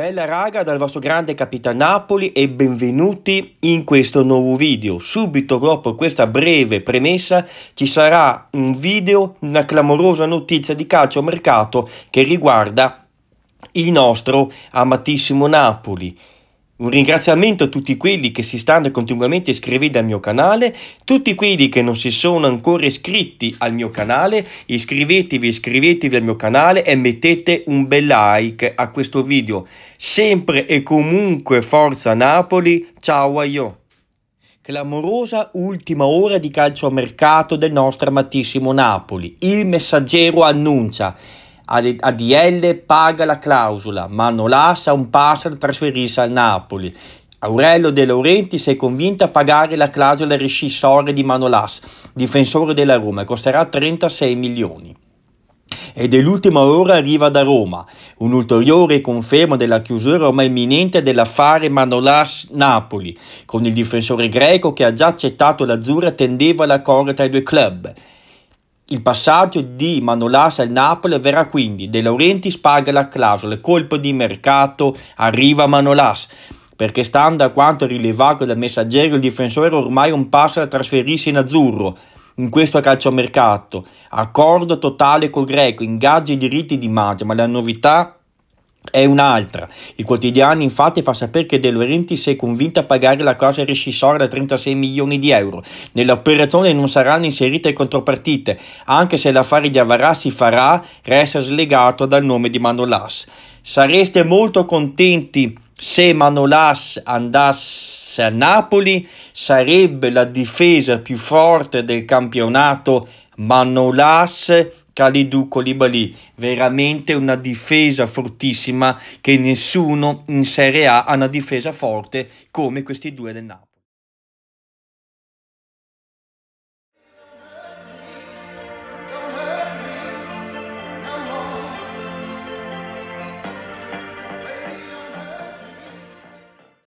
Bella raga dal vostro grande capitano Napoli e benvenuti in questo nuovo video. Subito dopo questa breve premessa ci sarà un video, una clamorosa notizia di calcio mercato che riguarda il nostro amatissimo Napoli. Un ringraziamento a tutti quelli che si stanno continuamente iscrivendo al mio canale, tutti quelli che non si sono ancora iscritti al mio canale, iscrivetevi, iscrivetevi al mio canale e mettete un bel like a questo video. Sempre e comunque Forza Napoli, ciao a io! Clamorosa ultima ora di calcio a mercato del nostro amatissimo Napoli. Il messaggero annuncia ADL paga la clausola, ma non lascia un da trasferirsi al Napoli. Aurello De Laurenti si è convinto a pagare la clausola rescissoria di Manolas, difensore della Roma, e costerà 36 milioni. Ed è l'ultima ora arriva da Roma, un'ulteriore conferma della chiusura ormai imminente dell'affare Manolas-Napoli, con il difensore greco che ha già accettato l'azzurra tendeva la corda tra i due club. Il passaggio di Manolas al Napoli avverrà quindi. De Laurenti spaga la clausola, colpo di mercato, arriva Manolas. Perché stando a quanto rilevato dal messaggero, il difensore è ormai un passo da trasferirsi in azzurro in questo calciomercato. Accordo totale col greco, ingaggia i diritti di Magia, ma la novità è un'altra. Il quotidiano infatti fa sapere che De Laurenti si è convinta a pagare la causa rescissoria da 36 milioni di euro. Nell'operazione non saranno inserite contropartite, anche se l'affare di Avarà si farà, resta slegato dal nome di Manolas. Sareste molto contenti se Manolas andasse a Napoli, sarebbe la difesa più forte del campionato Manolas, Kalidou Colibali, veramente una difesa fortissima che nessuno in Serie A ha una difesa forte come questi due del Napoli.